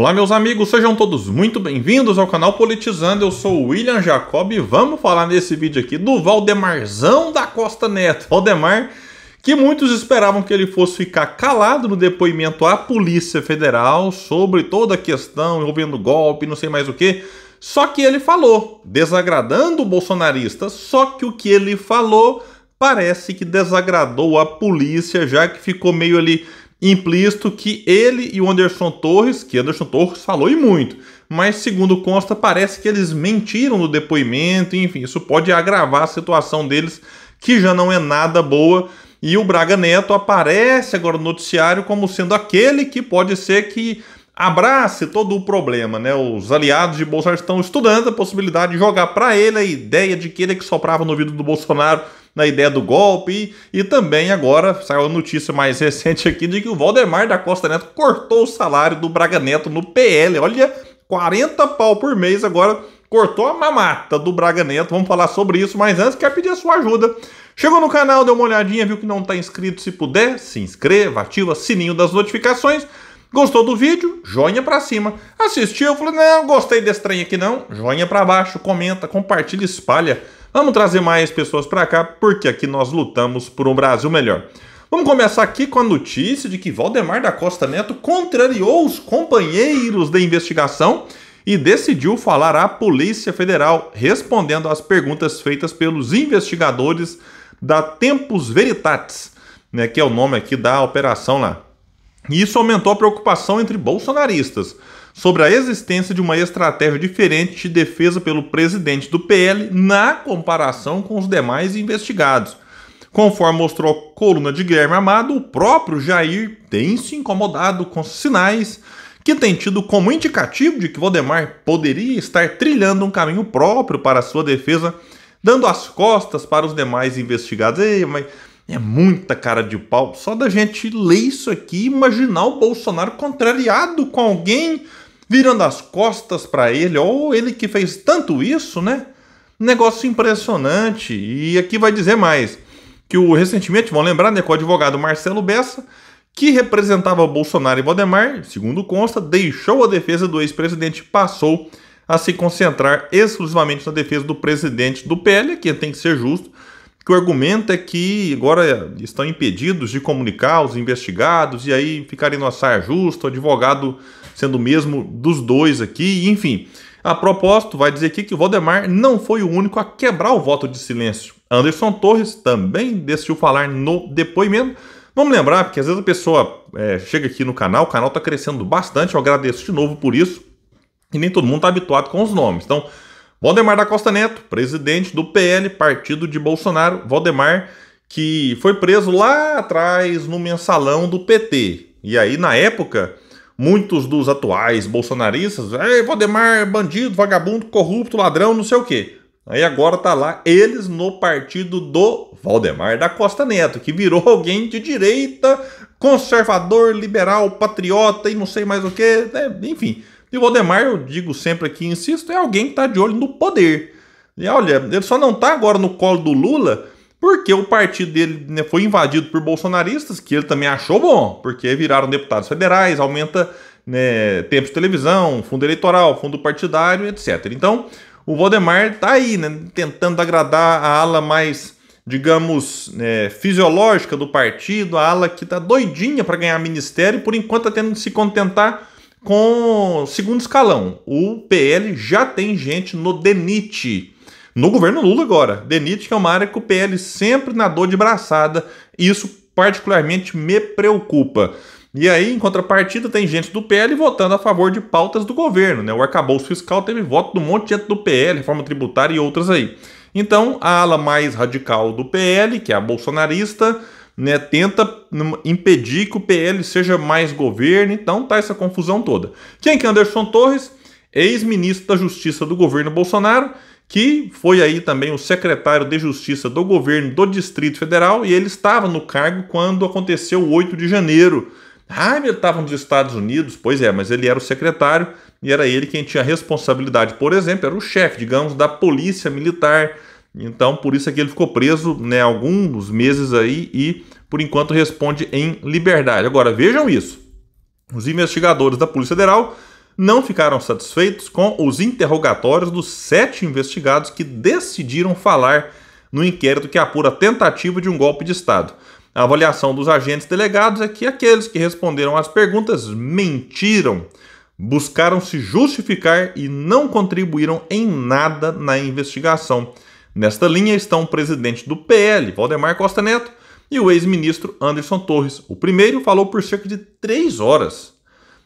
Olá, meus amigos, sejam todos muito bem-vindos ao canal Politizando. Eu sou o William Jacob e vamos falar nesse vídeo aqui do Valdemarzão da Costa Neto. Valdemar, que muitos esperavam que ele fosse ficar calado no depoimento à Polícia Federal sobre toda a questão envolvendo golpe, não sei mais o que. Só que ele falou, desagradando o bolsonarista, só que o que ele falou parece que desagradou a polícia, já que ficou meio ali implícito que ele e o Anderson Torres, que Anderson Torres falou e muito, mas segundo consta, parece que eles mentiram no depoimento, enfim, isso pode agravar a situação deles, que já não é nada boa. E o Braga Neto aparece agora no noticiário como sendo aquele que pode ser que abrace todo o problema, né? Os aliados de Bolsonaro estão estudando a possibilidade de jogar para ele a ideia de que ele é que soprava no ouvido do Bolsonaro na ideia do golpe. E, e também agora saiu a notícia mais recente aqui de que o Valdemar da Costa Neto cortou o salário do Braga Neto no PL. Olha, 40 pau por mês agora cortou a mamata do Braga Neto. Vamos falar sobre isso, mas antes quero pedir a sua ajuda. Chegou no canal, deu uma olhadinha, viu que não está inscrito? Se puder, se inscreva, ativa sininho das notificações. Gostou do vídeo? Joinha para cima. Assistiu? Falei, não, gostei desse trem aqui não. Joinha para baixo, comenta, compartilha, espalha. Vamos trazer mais pessoas para cá, porque aqui nós lutamos por um Brasil melhor. Vamos começar aqui com a notícia de que Valdemar da Costa Neto contrariou os companheiros da investigação e decidiu falar à Polícia Federal, respondendo às perguntas feitas pelos investigadores da Tempus Veritatis, né, que é o nome aqui da operação lá. E isso aumentou a preocupação entre bolsonaristas sobre a existência de uma estratégia diferente de defesa pelo presidente do PL na comparação com os demais investigados. Conforme mostrou a coluna de Guilherme Amado, o próprio Jair tem se incomodado com sinais que tem tido como indicativo de que Valdemar poderia estar trilhando um caminho próprio para sua defesa, dando as costas para os demais investigados. Ei, mas é muita cara de pau só da gente ler isso aqui e imaginar o Bolsonaro contrariado com alguém virando as costas para ele, ou ele que fez tanto isso, né? Negócio impressionante. E aqui vai dizer mais que o recentemente, vão lembrar, né, com o advogado Marcelo Bessa, que representava Bolsonaro e Valdemar, segundo consta, deixou a defesa do ex-presidente e passou a se concentrar exclusivamente na defesa do presidente do PL, que tem que ser justo, que o argumento é que agora estão impedidos de comunicar os investigados e aí ficarem numa saia justa, o advogado sendo o mesmo dos dois aqui, enfim. A propósito, vai dizer aqui que o Valdemar não foi o único a quebrar o voto de silêncio. Anderson Torres também decidiu falar no depoimento. Vamos lembrar, porque às vezes a pessoa é, chega aqui no canal, o canal está crescendo bastante, eu agradeço de novo por isso, e nem todo mundo está habituado com os nomes. Então, Valdemar da Costa Neto, presidente do PL, partido de Bolsonaro. Valdemar, que foi preso lá atrás no mensalão do PT. E aí, na época, muitos dos atuais bolsonaristas, Ei, Valdemar, bandido, vagabundo, corrupto, ladrão, não sei o quê. Aí agora tá lá eles no partido do Valdemar da Costa Neto, que virou alguém de direita, conservador, liberal, patriota e não sei mais o que, né? enfim. E o Valdemar, eu digo sempre aqui, insisto, é alguém que está de olho no poder. E olha, ele só não está agora no colo do Lula porque o partido dele né, foi invadido por bolsonaristas, que ele também achou bom, porque viraram deputados federais, aumenta né, tempo de televisão, fundo eleitoral, fundo partidário, etc. Então, o Valdemar está aí, né, tentando agradar a ala mais, digamos, né, fisiológica do partido, a ala que está doidinha para ganhar ministério, e por enquanto está tendo de se contentar com segundo escalão. O PL já tem gente no DENIT, no governo Lula agora. DENIT, que é uma área que o PL sempre nadou de braçada, e isso particularmente me preocupa. E aí, em contrapartida, tem gente do PL votando a favor de pautas do governo. Né? O arcabouço fiscal teve voto do monte de gente do PL, reforma tributária e outras aí. Então, a ala mais radical do PL, que é a bolsonarista, né, tenta impedir que o PL seja mais governo, então tá essa confusão toda. Quem que é Anderson Torres? Ex-ministro da Justiça do governo Bolsonaro, que foi aí também o secretário de Justiça do governo do Distrito Federal e ele estava no cargo quando aconteceu o 8 de janeiro. Ah, ele estava nos Estados Unidos, pois é, mas ele era o secretário e era ele quem tinha responsabilidade, por exemplo, era o chefe, digamos, da polícia militar então, por isso é que ele ficou preso né, alguns meses aí e, por enquanto, responde em liberdade. Agora, vejam isso. Os investigadores da Polícia Federal não ficaram satisfeitos com os interrogatórios dos sete investigados que decidiram falar no inquérito que apura tentativa de um golpe de Estado. A avaliação dos agentes delegados é que aqueles que responderam às perguntas mentiram, buscaram se justificar e não contribuíram em nada na investigação. Nesta linha estão o presidente do PL, Valdemar Costa Neto, e o ex-ministro Anderson Torres. O primeiro falou por cerca de três horas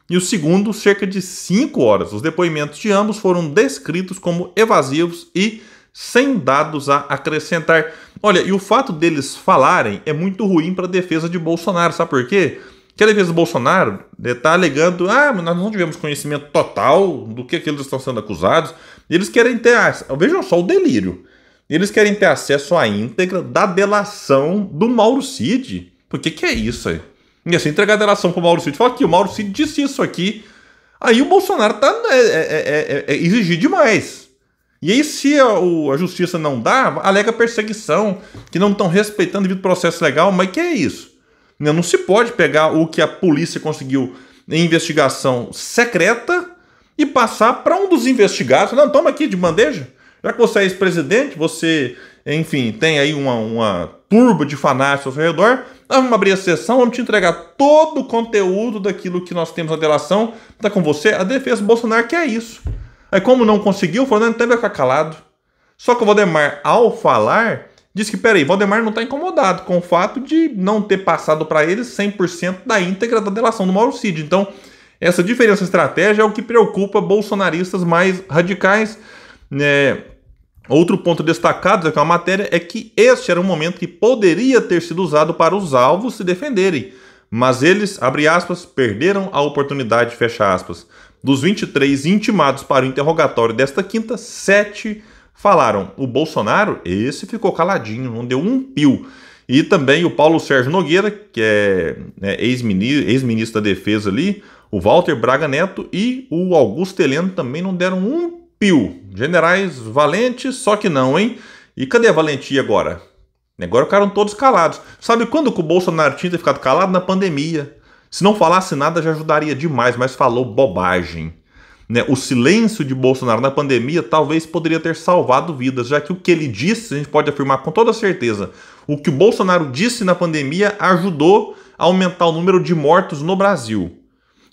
e o segundo cerca de cinco horas. Os depoimentos de ambos foram descritos como evasivos e sem dados a acrescentar. Olha, e o fato deles falarem é muito ruim para a defesa de Bolsonaro, sabe por quê? Que a defesa do Bolsonaro está alegando, ah, mas nós não tivemos conhecimento total do que aqueles estão sendo acusados. Eles querem ter, ah, vejam só o delírio. Eles querem ter acesso à íntegra da delação do Mauro Cid. Por que, que é isso aí? E assim, entregar a delação pro Mauro Cid. Fala aqui, o Mauro Cid disse isso aqui. Aí o Bolsonaro tá é, é, é, exigir demais. E aí, se a, o, a, justiça não dá, alega perseguição, que não estão respeitando devido ao processo legal, mas que é isso? não se pode pegar o que a polícia conseguiu em investigação secreta e passar para um dos investigados. Não, toma aqui de bandeja. Já que você é ex-presidente, você, enfim, tem aí uma, uma turba de fanáticos ao seu redor, nós vamos abrir a sessão, vamos te entregar todo o conteúdo daquilo que nós temos na delação. Está com você? A defesa do Bolsonaro que é isso. Aí, como não conseguiu, o Fernando teve a ficar calado. Só que o Valdemar, ao falar, diz que, peraí, Valdemar não está incomodado com o fato de não ter passado para ele 100% da íntegra da delação do Mauro Cid. Então, essa diferença estratégica é o que preocupa bolsonaristas mais radicais, né? Outro ponto destacado daquela matéria é que este era um momento que poderia ter sido usado para os alvos se defenderem, mas eles, abre aspas, perderam a oportunidade, fecha aspas. Dos 23 intimados para o interrogatório desta quinta, sete falaram. O Bolsonaro, esse ficou caladinho, não deu um pio. E também o Paulo Sérgio Nogueira, que é né, ex-ministro ex da Defesa ali, o Walter Braga Neto e o Augusto Heleno também não deram um Pio. Generais valentes, só que não, hein? E cadê a valentia agora? Agora ficaram todos calados. Sabe quando que o Bolsonaro tinha ficado calado? Na pandemia. Se não falasse nada já ajudaria demais, mas falou bobagem. Né? O silêncio de Bolsonaro na pandemia talvez poderia ter salvado vidas, já que o que ele disse, a gente pode afirmar com toda certeza, o que o Bolsonaro disse na pandemia ajudou a aumentar o número de mortos no Brasil.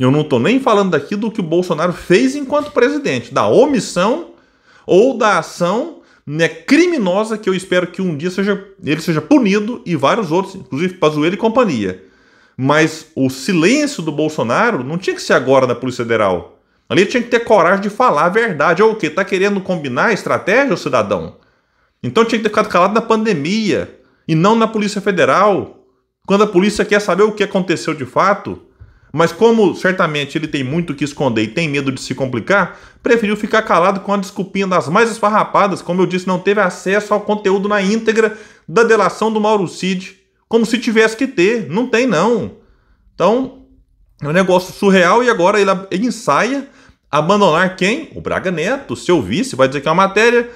Eu não estou nem falando daqui do que o Bolsonaro fez enquanto presidente, da omissão ou da ação né, criminosa que eu espero que um dia seja, ele seja punido e vários outros, inclusive Pazuello e companhia. Mas o silêncio do Bolsonaro não tinha que ser agora na Polícia Federal. Ali tinha que ter coragem de falar a verdade. Ou é o que? está querendo combinar a estratégia, cidadão? Então tinha que ter ficado calado na pandemia e não na Polícia Federal. Quando a polícia quer saber o que aconteceu de fato, mas como certamente ele tem muito que esconder e tem medo de se complicar, preferiu ficar calado com a desculpinha das mais esfarrapadas, como eu disse, não teve acesso ao conteúdo na íntegra da delação do Mauro Cid, como se tivesse que ter, não tem não. Então, é um negócio surreal e agora ele, ele ensaia abandonar quem? O Braga Neto, seu vice, vai dizer que é uma matéria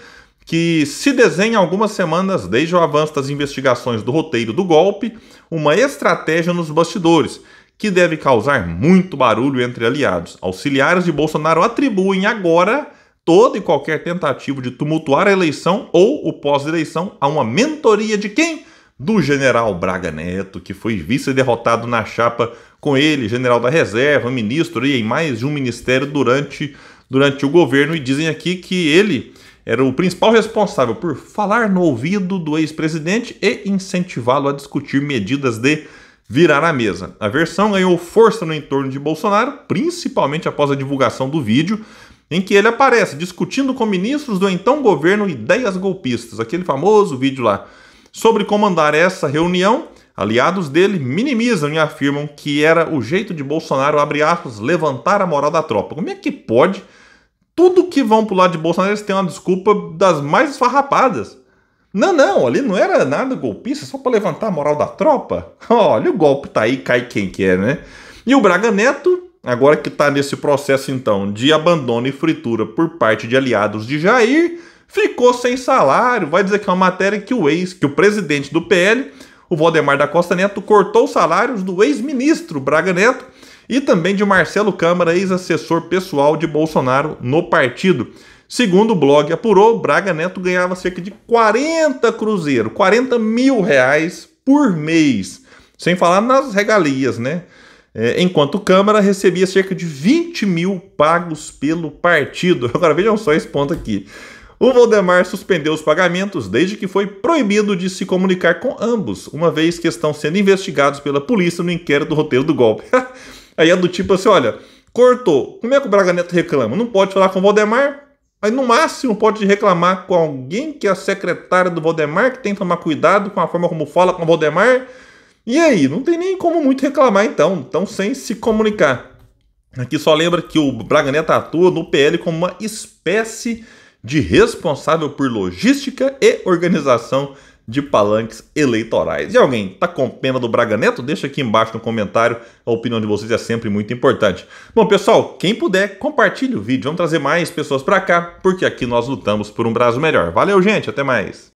que se desenha algumas semanas desde o avanço das investigações do roteiro do golpe, uma estratégia nos bastidores que deve causar muito barulho entre aliados. Auxiliares de Bolsonaro atribuem agora todo e qualquer tentativa de tumultuar a eleição ou o pós-eleição a uma mentoria de quem? Do general Braga Neto, que foi vice-derrotado na chapa com ele, general da reserva, ministro e em mais de um ministério durante, durante o governo. E dizem aqui que ele era o principal responsável por falar no ouvido do ex-presidente e incentivá-lo a discutir medidas de virar a mesa. A versão ganhou força no entorno de Bolsonaro, principalmente após a divulgação do vídeo em que ele aparece discutindo com ministros do então governo ideias golpistas, aquele famoso vídeo lá. Sobre comandar essa reunião, aliados dele minimizam e afirmam que era o jeito de Bolsonaro, abre aspas, levantar a moral da tropa. Como é que pode? Tudo que vão pro lado de Bolsonaro eles têm uma desculpa das mais esfarrapadas. Não, não, ali não era nada golpista, só para levantar a moral da tropa. Olha, o golpe tá aí, cai quem quer, né? E o Braga Neto, agora que tá nesse processo então de abandono e fritura por parte de aliados de Jair, ficou sem salário. Vai dizer que é uma matéria que o ex, que o presidente do PL, o Valdemar da Costa Neto, cortou os salários do ex-ministro Braga Neto e também de Marcelo Câmara, ex-assessor pessoal de Bolsonaro no partido. Segundo o blog apurou, Braga Neto ganhava cerca de 40 cruzeiros, 40 mil reais por mês, sem falar nas regalias, né? É, enquanto Câmara recebia cerca de 20 mil pagos pelo partido. Agora vejam só esse ponto aqui. O Valdemar suspendeu os pagamentos desde que foi proibido de se comunicar com ambos, uma vez que estão sendo investigados pela polícia no inquérito do roteiro do golpe. Aí é do tipo assim: olha, cortou. Como é que o Braga Neto reclama? Não pode falar com o Valdemar? Aí no máximo pode reclamar com alguém que é a secretária do Valdemar, que tem que tomar cuidado com a forma como fala com o Valdemar. E aí, não tem nem como muito reclamar então, então sem se comunicar. Aqui só lembra que o Braganeta atua no PL como uma espécie de responsável por logística e organização de palanques eleitorais. E alguém tá com pena do Braganeto? Deixa aqui embaixo no comentário, a opinião de vocês é sempre muito importante. Bom, pessoal, quem puder, compartilhe o vídeo, vamos trazer mais pessoas para cá, porque aqui nós lutamos por um Brasil melhor. Valeu, gente, até mais.